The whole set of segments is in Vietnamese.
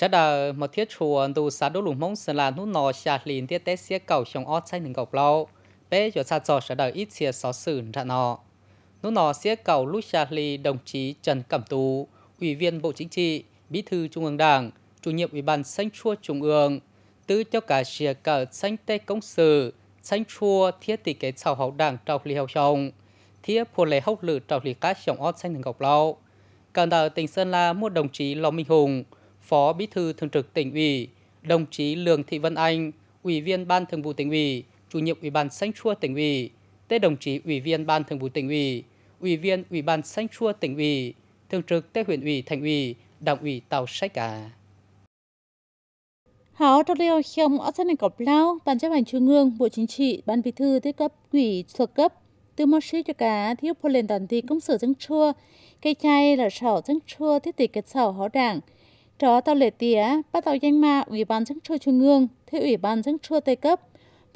sẽ đờ một thiết chùa đủ xã đô lùng mông sơn là nút nò xà lìn tiết tế xía cầu trong ót say nâng gọc lâu bé cho xa trò sẽ đờ ít xìa xó xử ra nọ nút nò xía cầu lúc xà lì đồng chí trần cẩm tú ủy viên bộ chính trị bí thư trung ương đảng chủ nhiệm ủy ban xanh chua trung ương tư cho cả xìa cờ xanh tế công sự xanh chua thiết tỷ kế sau hậu đảng trọc lì hậu chồng thiết phù lệ hốc lử trọc lì cá trong ót xanh nâng gọc lâu cần đờ tỉnh sơn la mua đồng chí lò minh hùng Phó Bí thư Thường trực tỉnh ủy, đồng chí Lường Thị Vân Anh, Ủy viên Ban Thường vụ tỉnh ủy, Chủ nhiệm Ủy ban Sánh Chua tỉnh ủy, tới đồng chí Ủy viên Ban Thường vụ tỉnh ủy, Ủy viên Ủy ban Sánh Chua tỉnh ủy, Thường trực tới huyện ủy, thành ủy, đảng ủy Tàu Sách Cả. Hảo trong leo khiêm ở sân cọc lao, ban chấp hành trung ương, bộ chính trị, ban bí thư tới cấp ủy thuộc cấp, từ mô sĩ cho cả thiếu phô lên toàn thị công sở dân chua, cây chay là sở dân chua thiết tỷ kết sở hóa đảng, trở tàu lệ tía bắt tàu danh ma ủy ban dân chua trung ương thế ủy ban dân chua tây cấp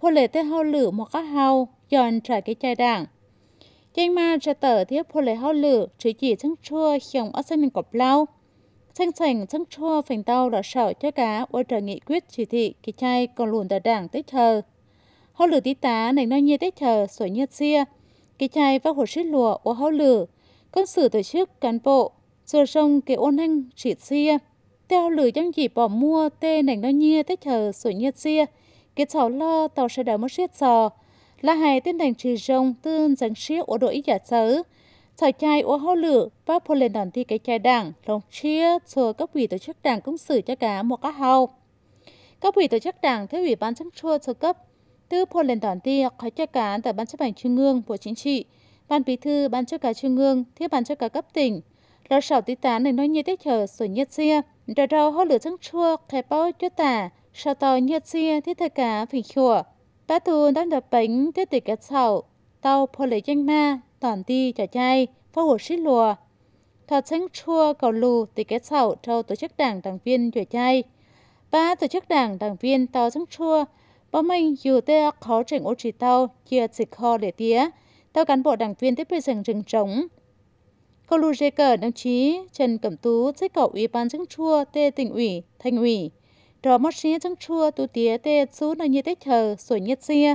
phô lệ tê hao lử một các hao dọn trải cái chai đảng danh ma trả tờ thiết phô lệ hao lử chỉ chỉ dân chua hiểm ở sân mình cọp lao sanh sảnh dân chua phành tàu là sở cho cá ô trở nghị quyết chỉ thị cái chai còn lùn tờ đảng tích thờ hao lử tí tá này nói như tích thờ sổ như xia cái chai và hồ sít lùa ô hao lử công sự tổ chức cán bộ sửa sông cái ôn anh chỉ xia theo lười chẳng chỉ bỏ mua tê nành nó nhia tết chờ sủi nhiệt xia cái cháu lo tàu sẽ đỡ mất xiết sò là hai tên đành trì rong tương dáng xia ở đội giả sớ sỏi chai ở hô lửa và phô lên đòn thi cái chai đảng lòng chia cho các ủy tổ chức đảng cũng xử cho cả một các hậu các ủy tổ chức đảng theo ủy ban chấp chua sơ cấp tư phô lên đòn thi khói cho cả tại ban chấp hành trung ương bộ chính trị ban bí thư ban chấp cả trung ương thiết ban chấp cả cấp tỉnh rau sầu tí tá này nói như thế chờ sổ nhiệt xia rau rau hó lửa trắng chua khai bao cho tả sau tàu nhiệt xia thế thời cả phỉ chùa ba tu đang đập bánh thế tỷ cá sầu tàu phô lấy chanh ma toàn ti trò chay phá hồ xít lùa thọ trắng chua cầu lù tỷ cá sầu trâu tổ chức đảng đảng viên trò chay ba tổ chức đảng đảng viên tàu trắng chua bao mình dù tê khó trình ô trì tàu chia dịch kho để tía tàu cán bộ đảng viên tiếp bây rừng rừng trống cô lưu dê cờ đăng chí Trần Cẩm Tú sẽ cầu ủy ban chứng chua tê tỉnh ủy, thành ủy. Rồi mất xí chứng chua tu tía tê chú nơi như tết thờ, sổ nhiệt xia.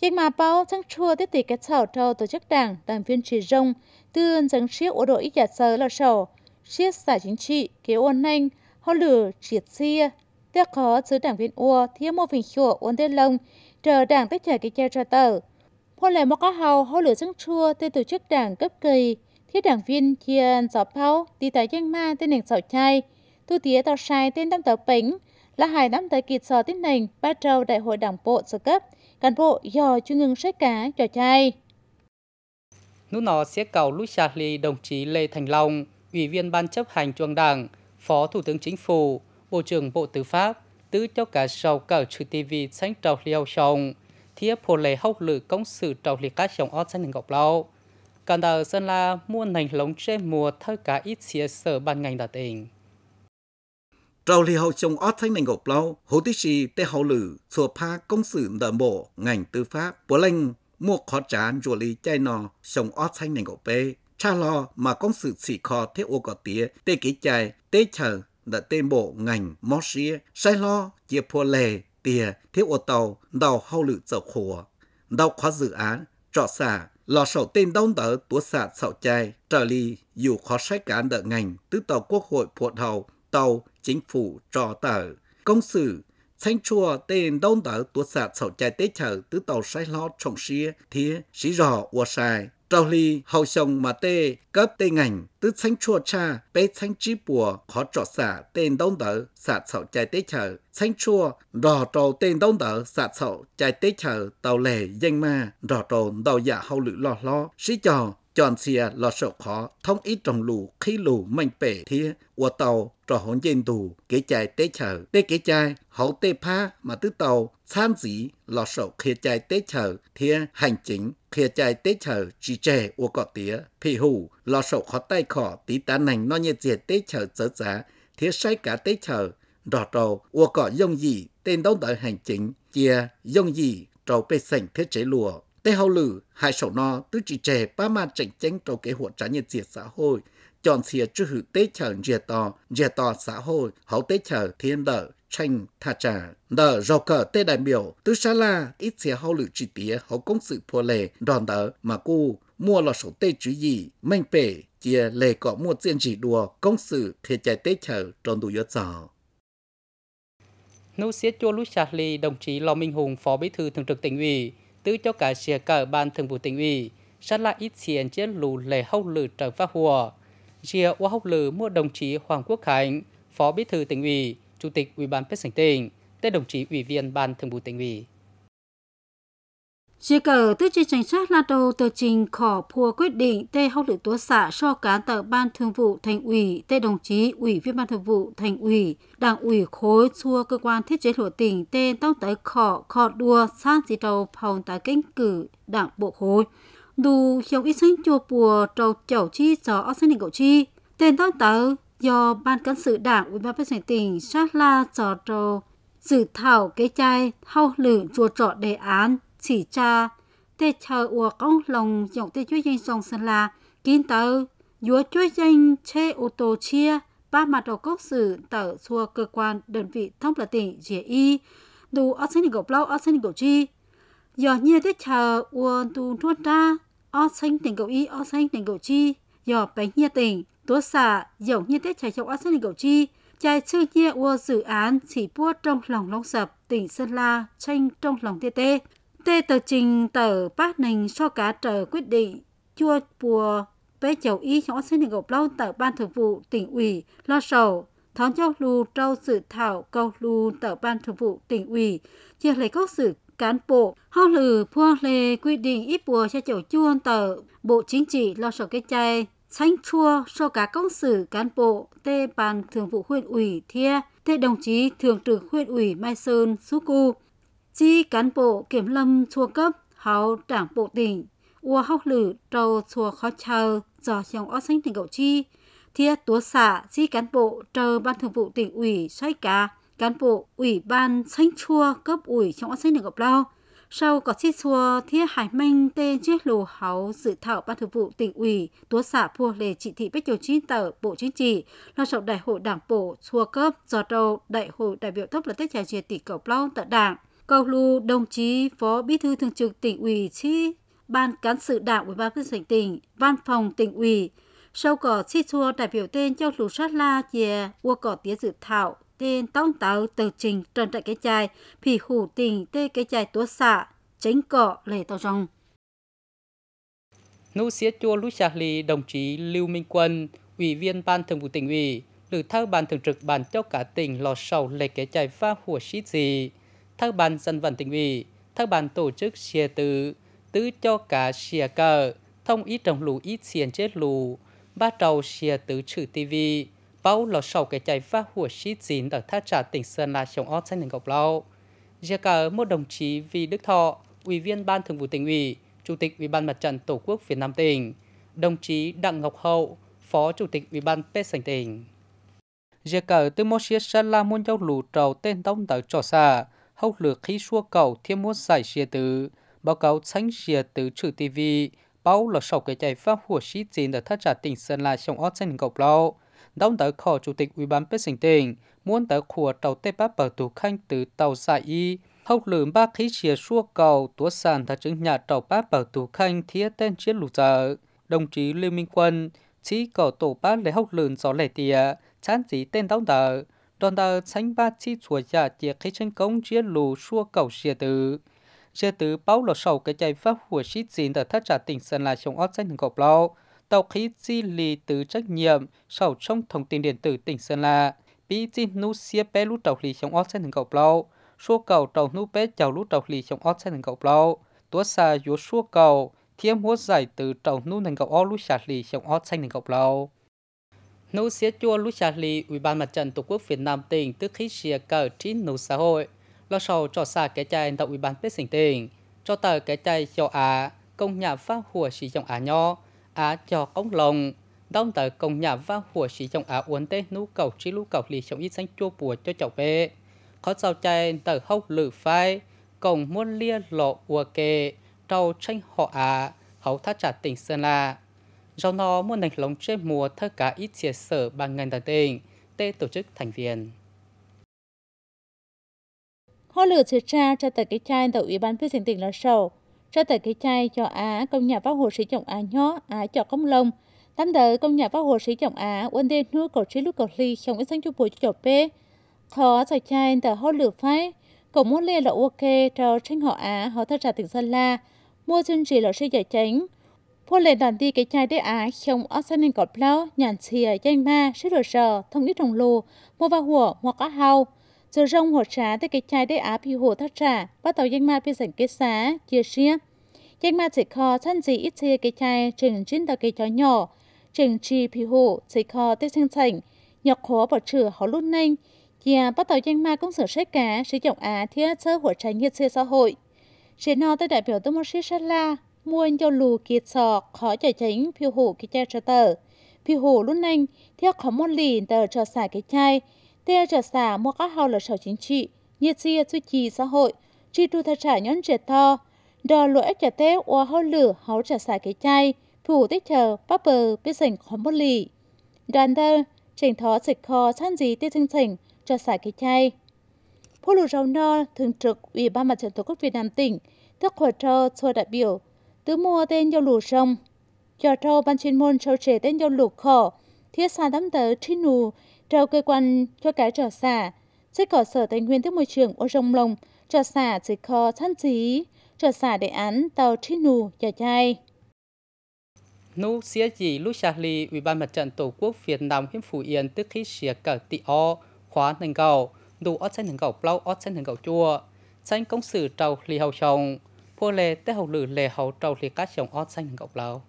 Chính mà bao chứng chua tê tỷ cái sầu trâu tổ chức đảng, đảng viên trì rông, tư tương chứng chiếc ổ đội giả sơ là sầu, chiếc xã chính trị, kế ôn anh, họ lửa triệt xia. Tê khó chứ đảng viên ua, thiếu mô phình chua ôn tê lông, trở đảng tết chờ cái chơi ra tờ. Hôn lệ mô cá hào, họ lửa chứng chua tê tổ chức đảng cấp kỳ, thiết đảng viên chia gió bao tí tới danh ma tên nền sầu chai thu tía tàu sai tên đám tàu bánh là hai đám tới kịt sò tên nền ba trâu đại hội đảng bộ sơ cấp cán bộ dò chưa ngừng sách cá trò chai nút nó sẽ cầu lúc sạc lì đồng chí Lê Thành Long ủy viên ban chấp hành trung đảng phó thủ tướng chính phủ bộ trưởng bộ tư pháp tứ cho cả sau cả chủ TV sánh trào liêu sông thiết phổ lệ hốc lử công sự trào liệt các sông ót sáng ngọc lâu còn đầu sơn la mua nành lống trên mùa thơ cả ít xía sở ban ngành đạt tỉnh trâu lì hậu trông ót thanh nành gộp lâu hồ tí xì tê hậu lử sùa pha công sự đờ bộ ngành tư pháp bố lanh mua khó trán chùa lì chay nò trông ót thanh nành gộp bê cha lo mà công sự xì kho thế ô cỏ tía tê kỹ chay tê chờ đã tê bộ ngành mó xía sai lo chia phô lề tìa thế ô tàu đào hậu lử dầu khổ đào khóa dự án trọ xả lò sầu tên đông tờ tủa xạ sạo chai trở lì dù khó sách cả đỡ ngành tứ tàu quốc hội phụt hầu tàu chính phủ trò tờ công sự Thanh chùa tên đông tờ tủa xạ sạo chai tế chở tứ tàu sai lo trọng xia thế sĩ rò ua sai trao ly hậu sông mà tê cấp tê ngành tứ sánh chua cha bê sánh chí bùa khó trọ xả tên đông tử xả sậu chạy tế chờ sánh chua rò trò tên đông tử xả sậu chạy tế chờ tàu lề danh ma rò trò đầu dạ hậu lự lo lo sĩ trò chọn xìa lò sổ khó thông ít trồng lù khí lù mạnh bể thia của tàu trò hỗn dên tù kế chạy tế chờ tế kế chạy hậu tê pha mà tứ tàu san dĩ lò sổ khía chạy tế chờ thia hành chính thiệt chạy tế chở chỉ trẻ của cọ tía phì hủ lò sổ khó tay khó tí tá nành nó như diệt tế chở dở giá thiết sai cả tế chở đỏ trầu của cọ dông gì tên đóng đợi hành chính chia dông gì trầu bê sảnh thiết chế lùa tế hậu lử hai sổ no tứ chỉ trẻ ba ma chảnh chánh trầu kế hộ trả nhiệt diệt xã hội chọn xìa chữ hữu tế chở dìa tò, dìa tò xã hội, hậu tế chở thiên lợi, tranh tha trả. Đờ rào cờ tế đại biểu, tứ xa la, ít xìa hậu lự trị tía hậu công sự phô lệ, đoàn đỡ mà cu, mua lò sổ tế chữ gì, manh bể, chia lệ có mua tiền chỉ đùa, công sự thế chạy tế chở tròn đủ yết giàu. nô xế chua lúc sạc lì, đồng chí Lò Minh Hùng, Phó Bí thư Thường trực tỉnh ủy, tứ cho cả xìa cờ ban thường vụ tỉnh ủy, sát la ít xìa chiến lù lệ hậu lự trở phát hùa, chia qua hốc lử mua đồng chí Hoàng Quốc Khánh, Phó Bí thư tỉnh ủy, Chủ tịch Ủy ban Pết tỉnh tỉnh, tên đồng chí Ủy viên Ban Thường vụ tỉnh ủy. Chỉ cờ tư chi chính sách là đầu tờ trình khỏ phùa quyết định tê hốc lự tố xã so cán tờ ban thường vụ thành ủy tê đồng chí ủy viên ban thường vụ thành ủy đảng ủy khối xua cơ quan thiết chế lộ tỉnh tê tông tới khỏ khỏ đua sang chỉ đầu phòng tái kinh cử đảng bộ khối đủ hiểu ít sinh chùa bùa trầu chậu chi cho ở sinh đình cậu chi tên tác tớ do ban cán sự đảng ủy ban dân tỉnh sát la trò trầu dự thảo cái chai hao lử chùa trọ đề án chỉ tra tê chờ ủa công lòng dòng tê chúa danh sông sơn la kín tớ dúa chúa danh chê ô tô chia ba mặt đầu cốc sự tờ xua cơ quan đơn vị thông là tỉnh dễ y đủ ở sinh đình cậu lâu ở sinh đình cậu chi giờ như tết chờ uôn tu nuốt ra o xanh tình cầu y o xanh tình cầu chi dò bánh nhia tình tố xả dòng như tết trái trong o xanh tình cầu chi trái chư nhia ua dự án chỉ bua trong lòng long sập tỉnh sơn la tranh trong lòng tê tê tê tờ trình tờ bác nành cho cá tờ quyết định chua bùa bé chầu y trong o xanh tình cầu lâu tờ ban thường vụ tỉnh ủy lo sầu thón cho lù trâu sự thảo câu lù tờ ban thường vụ tỉnh ủy chia lấy các sự cán bộ ho lử phua lê quy định ít bùa cho chỗ chuông tờ bộ chính trị lo sợ cái chay sánh chua so cả công sự cán bộ tê bàn thường vụ huyện ủy thia tê đồng chí thường trực huyện ủy mai sơn su cu chi cán bộ kiểm lâm chua cấp hào đảng bộ tỉnh ua hóc lử trâu chua khó chờ giò trong ó sánh tỉnh cậu chi thia túa xạ chi cán bộ trờ ban thường vụ tỉnh ủy xoay cá cán bộ ủy ban sánh chua cấp ủy trong sánh được gặp lao sau có chi chua thiết hải minh tê chiếc lù háu dự thảo ban thường vụ tỉnh ủy tố xã phua lề chỉ thị bách điều chín tờ bộ chính trị lo trọng đại hội đảng bộ chua cấp do đầu đại hội đại biểu tốc là tết trà duyệt tỉnh cầu lao tận đảng cầu lù đồng chí phó bí thư thường trực tỉnh ủy chi ban cán sự đảng ủy ban dân tỉnh văn phòng tỉnh ủy sau có chi chua đại biểu tên cho lù sát la chè ua cỏ tía dự thảo tiền tông tàu từ trình trần trại cái chai phì hủ tình tê cái chai tua xạ tránh cọ lề tàu rong nô xía chua lúc xà lì đồng chí lưu minh quân ủy viên ban thường vụ tỉnh ủy được thao ban thường trực bàn cho cả tỉnh lò sầu lề cái chai pha hùa xít gì thao ban dân vận tỉnh ủy thao ban tổ chức xìa tử tứ cho cả xìa cờ thông ít trồng lũ ít xiền chết lũ ba trầu xìa tứ trừ tivi bao lò sầu cái chạy phá hùa sĩ chín ở thác trà tỉnh Sơn La trong ót xanh ngọc lao. Giờ cả một đồng chí Vi Đức Thọ, Ủy viên Ban Thường vụ tỉnh ủy, Chủ tịch Ủy ban Mặt trận Tổ quốc Việt Nam tỉnh, đồng chí Đặng Ngọc Hậu, Phó Chủ tịch Ủy ban Pết Sành tỉnh. Giờ cả từ một xe Sơn La muốn giao lũ trầu tên đông tới trò xa, hậu lược khí xua cầu thêm muốn giải xe tử, báo cáo sánh xe tử trừ TV, báo lò sầu cái chạy phá hùa sĩ chín ở thác trà tỉnh Sơn La trong ót xanh ngọc lao đông tới khổ chủ tịch ủy ban bế sinh tỉnh, muốn tới khùa tàu tê bá bờ tù khanh từ tàu dài y, hốc lửng ba khí chia xua cầu tố sản thật chứng nhà tàu bá bảo tù khanh thiết tên chiến lụ giờ. Đồng chí Lưu Minh Quân, chỉ có tổ bá lấy hốc lửng gió lệ tìa, chán chỉ tên đông tờ, đoàn tàu tránh ba chi chùa giả chia khí chân công chiến lụ xua cầu xìa tử. Chia tử báo lọ sầu cái chạy pháp hùa xí chín tờ thất trả tỉnh sân là chống ót danh gọc lâu, khí Tawqi lì từ trách nhiệm sầu trong thông tin điện tử tỉnh Sơn La. Bí chi nu xia bé lũ tàu lì trong ót xe thằng cậu lâu. Số cầu tàu nu bé chào lũ tàu lì trong ót xe thằng cậu lâu. Tua xa dúa số cầu thiêm hốt giải từ tàu nu thành cầu ó lũ xả lì trong ót xanh thằng cậu lâu. Nú xía chua lũ xả lì Ủy ban mặt trận Tổ quốc Việt Nam tỉnh tức khí xìa cờ chín nụ xã hội. Lo sầu cho xa cái chai tàu Ủy ban Tết Sỉnh tỉnh. Cho tờ cái chai cho á công nhà phát hùa xì trong á nho á cho công lòng đóng tờ công nhà vào hùa sĩ trong á uốn tê nú cầu trí lú cầu lì trong ít xanh chua bùa cho cháu về khó sao chạy tờ hốc lử phai cổng muôn lia lộ ùa kề trâu tranh họ á hậu thác trả tỉnh sơn la do nó muốn nành lòng trên mùa thơ cả ít chia sở bằng ngành tờ tỉnh tê tổ chức thành viên họ lửa chứa tra cho tờ cái chai tờ ủy ban phê sinh tỉnh lào sầu ra tới cái chai cho Á công nhà pháp hồ sĩ chồng Á nhó, Á cho công lông. Tám tới công nhà pháp hồ sĩ chồng Á, quân đê nuôi cổ trí lúc cổ ly chồng ít sang chú bùi cho bê. khó sở chai tờ hô lửa phái, cổ muốn lê là ok cho tranh họ Á, họ thật ra tỉnh Sơn La, mua chân trì là sĩ giải tránh. Phô lệ đoàn đi cái chai đế Á, chồng ớt sân nên cọp plau, nhàn xìa, chanh ma, sĩ đồ sờ, thông ít đồng lù, mua vào hùa, hoặc cá hào giờ rông hồ trá tới cái chai đế á bị hồ thắt trả bắt tàu danh ma bị sảnh kết xá chia xiết Giết mà chỉ khó chân gì ít chia cái chai trình chín tờ cái chó nhỏ, trình chi phi hộ chỉ khó tết sinh thành, nhọc khó bỏ trừ họ luôn nhanh. Và bắt đầu danh ma cũng sửa sách cá sử dụng á thiết sơ hỗ tránh nhiệt xe xã hội. Sẽ nó tới đại biểu tôi một sĩ sát la, muôn cho lù kiệt sọ, khó chạy chính phi hủ cái chai cho tờ. Phiêu hủ lúc nhanh, thiết khó môn lì tờ cho xả cái chai, tê cho xả mua các hào là sở chính trị, nhiệt xe duy trì xã hội, chi tu thật trả nhẫn trẻ to, đò lũa ếch chả tế ua hó lửa hấu chả xài cái chay phủ tích chờ bắp bờ biết dành khó mất lì. Đoàn thơ, trình thó dịch kho san gì tiết chương trình cho xài cái chay. Phố lù rau no, thường trực Ủy ban mặt trận Tổ quốc Việt Nam tỉnh, tức khổ trợ cho đại biểu, tứ mua tên nhau lù rong. Cho trâu ban chuyên môn trâu trẻ tên nhau lù khổ, thiết xa đám tớ trí nù, trâu cơ quan cho cái trò xả, sẽ cỏ sở tài nguyên tiết môi trường ô rong lồng, trò xả dịch kho san gì trở xả đề án tàu nù cho chai. Nú xía gì lúc xạc lì Ủy ban Mặt trận Tổ quốc Việt Nam huyện Phú Yên tức khi xìa cả tị o, khóa nâng cầu, đủ ớt xanh nâng cầu plau ớt xanh nâng cầu chua. xanh công sử trầu lì hầu chồng, phô lệ tế hậu lử lệ hậu trầu lì cá chồng ớt xanh nâng cầu plau.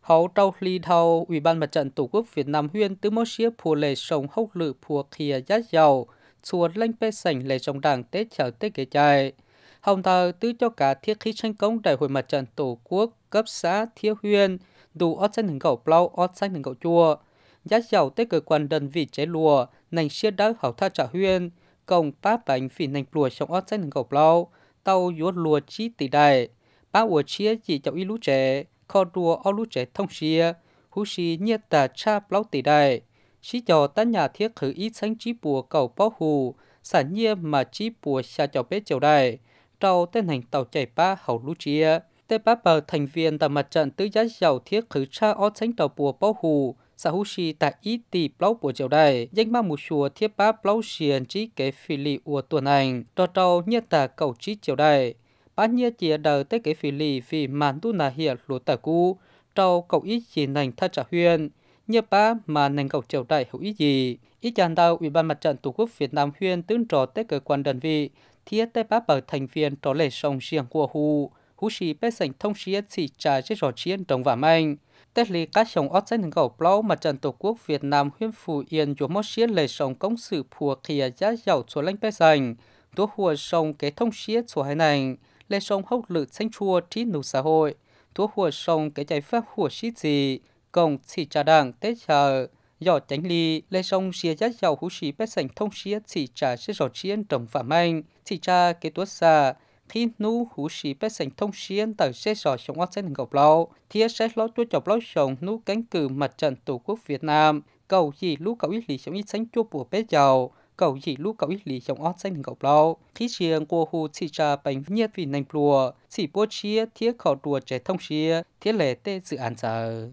Hậu trầu lì thầu Ủy ban Mặt trận Tổ quốc Việt Nam huyện tứ mô xía phô lệ sông hậu lử phùa khìa giá dầu, chuột lênh bê sảnh lệ sông đảng tế chở tế kế chạy. Hồng tờ tư cho cả thiết khí tranh công đại hội mặt trận tổ quốc cấp xã thiết huyên đủ ót xanh hứng gậu plau ót xanh hứng gậu chua. Giá giàu tới cơ quan đơn vị chế lùa, nành xia đá hảo tha trả huyên công bát bánh phỉ nành lùa trong ót xanh hứng gậu plau, tàu yuốt lùa chi tỷ đại. ba ủa chia chỉ chậu y lũ trẻ, kho đùa o lũ trẻ thông xia, hú xì nhiệt tà cha plau tỷ đại. Xí cho ta nhà thiết khử ít xanh chí bùa cầu bó hù, sản nhiên mà chí bùa xa cho bế chiều đại trâu tên hành tàu chạy ba hậu lũ chia. Tế bá bờ thành viên tại mặt trận tứ giá giàu thiết khử cha ó tránh tàu bùa bao hù, xã hữu sĩ tại ít tỷ blau bùa triều đại danh ba một chùa thiết bá blau xiên chỉ kế phi lì ua tuần ảnh trò trâu như tà cầu trí triều đại bá như chia đời tới kế phi lì vì màn tu nà hiện lúa tà cu trâu cầu ít gì nành tha trả huyên như bá mà nành cầu triều đại hữu ý gì ít chàng đào ủy ban mặt trận tổ quốc việt nam huyên tướng trò tới cơ quan đơn vị thiết tế bá bờ thành viên trò lệ sông riêng của hù hú sĩ bê sảnh thông xía chỉ trà chế rò chiến đồng và mạnh tết lý các sông ót danh gầu plau mặt trận tổ quốc việt nam huyên phù yên chúa mót xía lệ sông công sự phùa kia giá giàu chúa lãnh bê sảnh tố hùa sông kế thông xía chúa hai này lệ sông hậu lự xanh chua trí nụ xã hội tố hùa sông kế giải pháp hùa sĩ gì cộng chỉ trà đảng tế chờ do tránh lý lê sông xia giác giàu hữu sĩ bế sảnh thông xia chỉ trả sẽ rõ chiến trồng phạm mạnh chỉ trả kế tuốt xa khi nu hữu sĩ bế sảnh thông xia tờ sẽ rõ sống oan sẽ ngọc lâu thì sẽ lo chúa chọc lâu sống nu cánh cử mặt trận tổ quốc Việt Nam cầu gì lúc cầu ít lý sống ý sánh chúa bùa bế giàu cầu gì lúc cầu ít lý trong ót xanh ngọc lâu khi chiêng của hữu chỉ trà bánh nhiệt vì nành plùa chỉ bố chia thiết khẩu đùa trẻ thông chia thiết lệ tê dự án giờ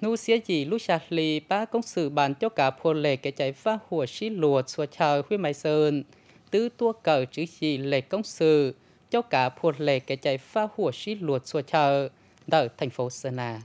nu xia gì lúc xa lì ba công sự bàn cho cả phô lệ kẻ chạy phá hùa xí lùa xua chờ huy mai sơn tứ tua cờ chữ gì lệ công sự cho cả phô lệ kẻ chạy phá hùa xí lùa xua chờ ở thành phố Sơn La.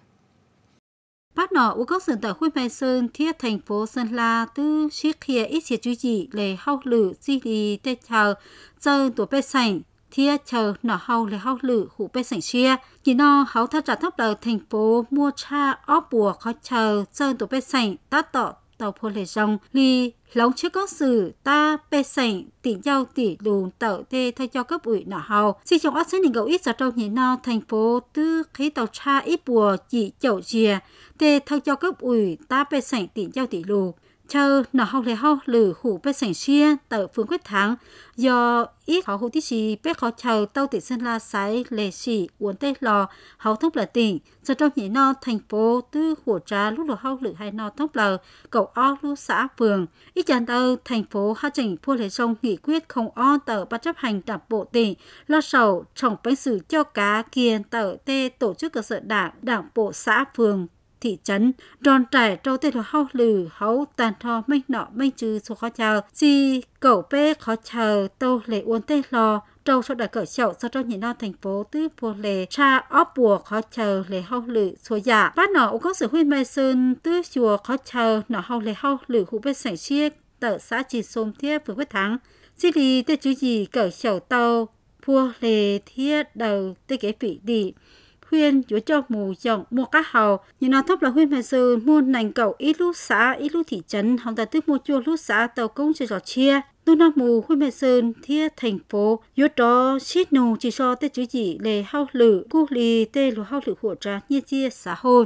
Bác nọ u gốc sơn tại Huy Mai Sơn thiết thành phố Sơn La tư chiếc kia ít chiếc chú dị lệ hao lử di lì tê chờ dân tuổi bê sảnh thia chờ nọ hầu lệ hầu lự hụ bê sảnh chia chỉ nọ hầu thắt trả thấp đầu thành phố mua cha óp bùa khó chờ sơn tổ bê sảnh tát tọ tàu phô lệ rong li lóng trước có sử ta bê sảnh tỉnh giao tỷ đùn tàu tê thay cho cấp ủy nọ hầu xin chồng ác sẽ đình gấu ít ra trong nhảy nọ thành phố tư khí tàu cha ít bùa chỉ chậu chia tê thay cho cấp ủy ta bê sảnh tỉnh giao tỷ lù chờ nó học lấy học lử hủ bê sảnh xia tờ phương quyết thắng do ít khó hủ tí xì bê khó chờ tàu tỷ sân la sái lệ xì uốn tê lò hậu thông là tỉnh giờ trong nhảy no thành phố tư hủ trà lúc lò học lử hai no thông lờ cậu o lu xã phường ít chán tàu thành phố hạ chỉnh vua lấy sông nghị quyết không o tờ ban chấp hành đảng bộ tỉnh lo sầu trọng bánh xử cho cá kiên tờ tê tổ chức cơ sở đảng đảng bộ xã phường thị trấn ròn trải trâu tê thua hau lử hau tàn thò mây nọ mây chư số khó chờ, si cẩu pê khó chờ tâu lệ uốn tê lò trâu sau đại cỡ chậu sau trâu nhìn non thành phố tứ bùa lề cha óp bùa khó chờ lệ hâu lự số dạ, phát nọ cũng có sự huyên mai sơn tứ chùa khó chờ nọ hâu lệ hâu lự hụ bên sảnh chiếc tờ xã chỉ xôm thiết vừa quyết thắng xí lì tê chú gì cỡ chậu tàu bùa lề thiết đầu tê kế vị đi huyên chúa cho mù dòng mua cá hầu như nó thấp là huyên phải sư mua nành cầu ít lúc xã ít lúc thị trấn hồng ta tức mua chua lúc xã tàu công chơi trò chia tu nam mù huyên mẹ sơn thia thành phố yếu đó chít nù chỉ so tê chữ gì lề hao lử cu lì tê lù hao lử hỗ trợ như chia xã hội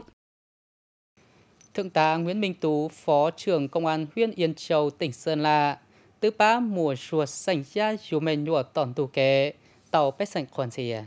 thượng tá nguyễn minh tú phó trưởng công an huyện yên châu tỉnh sơn la tứ ba mùa chuột sành ra dù mẹ nhua tổn tù kế tàu bét sành khoản gì à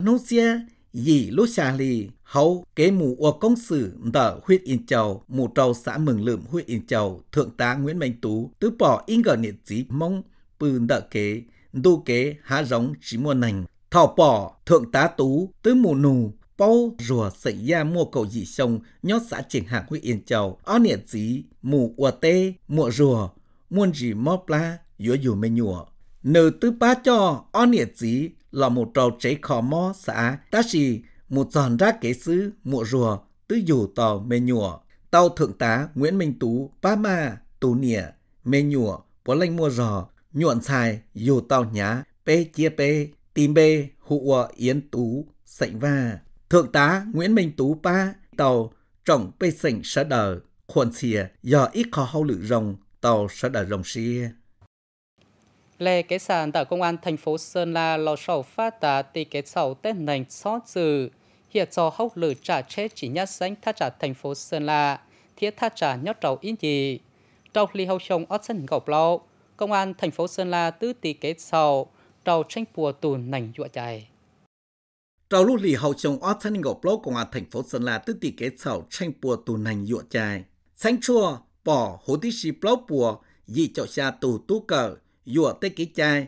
nô xe dì lô xà lì hấu kế mù ua công sử đỡ huyết yên châu mù trâu xã mừng lượm huyết yên châu thượng tá Nguyễn minh Tú tứ bỏ in gờ nhiệt dí mong bừ đỡ kế đô kế há giống chỉ mua nành thảo bỏ thượng tá Tú tứ mù nù bao rùa xảy ra mua cầu dị sông nhót xã triển hạng huyết yên châu ó nhiệt dí mù ua tê mùa rùa muôn gì mò pla yếu dù mê nhùa nữ tứ ba cho ó nhiệt dí là một trò chế khó mò xã ta chỉ một giòn ra kế sứ mùa rùa tứ dù tàu mê nhùa tàu thượng tá Nguyễn Minh Tú ba ma tù nịa mê nhùa bó lanh mua rò nhuận xài dù tàu nhá pê chia pê tìm bê hụa yến tú sảnh va thượng tá Nguyễn Minh Tú ba tàu trọng pê sảnh sở đờ khuôn xìa do ít khó hâu lự rồng tàu sở đờ rồng xìa lê cái sàn tại công an thành phố Sơn La lò sầu phát tà tì cái sầu tết nành xót dự. Hiện do hốc lử trả chết chỉ nhát danh tha trả thành phố Sơn La, thiết tha trả nhót trầu ít gì. Trong ly hậu chồng ớt sân gọc lâu, công an thành phố Sơn La tứ tì cái sầu, trầu tranh bùa tù nành dụa chạy. Trầu lưu lì hậu chồng ớt sân gọc lâu công an thành phố Sơn La tứ tì cái sầu tranh bùa tù nành dụa chạy. Xanh chua, bỏ hố tí xì bó bùa, dị cho xa tù tú cờ, dùa tới kế chai,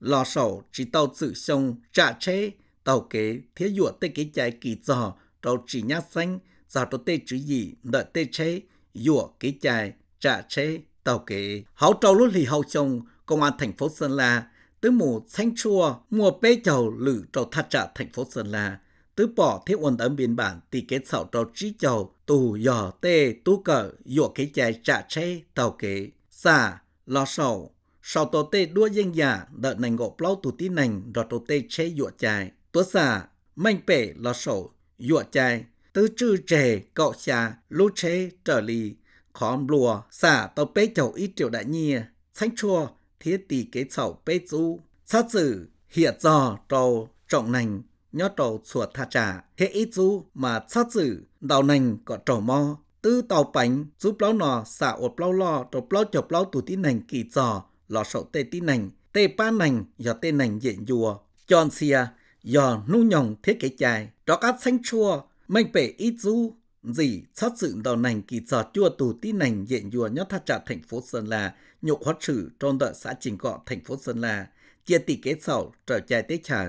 lò sầu chỉ tàu tự sông trả chế, tàu kế thế dùa tới kế chai kỳ dò tàu chỉ nhát xanh, giờ tàu tê chữ gì, nợ tê chế, dùa kế chai, trả chế, tàu kế. Hậu trâu lúc lì hậu chồng, công an thành phố Sơn La, tứ mù xanh chua, mua bê chầu lử trâu thắt trả thành phố Sơn La, tứ bỏ thế ổn ấm biên bản tì kế sảo trâu trí chầu, tù dò tê tú cờ, dùa kế chai trả chế, tàu kế. Xà, lò sầu, sau tổ tê đua dân giả đợt nành gỗ plau tù tí nành rồi tổ tê chế dụa chài tua xà mạnh bể lò sổ dụa chài tứ chư trề cậu xà lũ chế trở lì khóm lùa xà tàu bế chậu ít triệu đại nhi sánh chua thiết tỷ kế chầu bế du sát xử hiệt giò trầu trọng nành nhó trầu chuột tha trà thế ít du mà sát xử đào nành có trầu mò tư tàu bánh giúp lâu nò xả ột lâu lo trầu lâu chầu lâu tù tí nành kỳ giò lò sổ tê tí nành, tê pa nành, giờ tê nành diện dùa, chọn xìa, giờ nu nhồng thiết kế chài, đó cát xanh chua, mình bể ít du, gì sát sự đầu nành kỳ trò chua tù tí nành diện dùa nhót thắt trả thành phố Sơn La, nhục hóa trừ trong đợi xã Trình Cọ thành phố Sơn La, chia tỷ kế sầu trở chài tế chờ.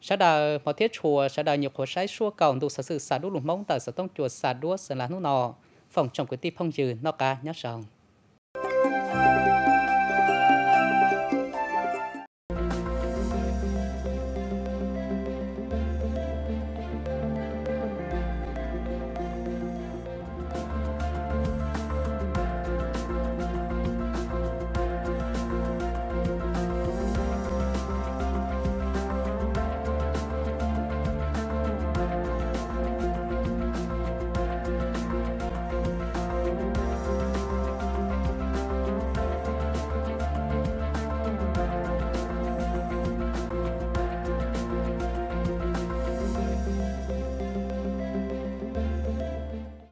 sẽ đào một thiết chùa sẽ đào nhiều khối sai xua cầu đủ sở sự xả đu lùng mông tại sở tông chùa xả đua sơn la nút nò phòng trồng của ti phong dừ nó ca nhá sòng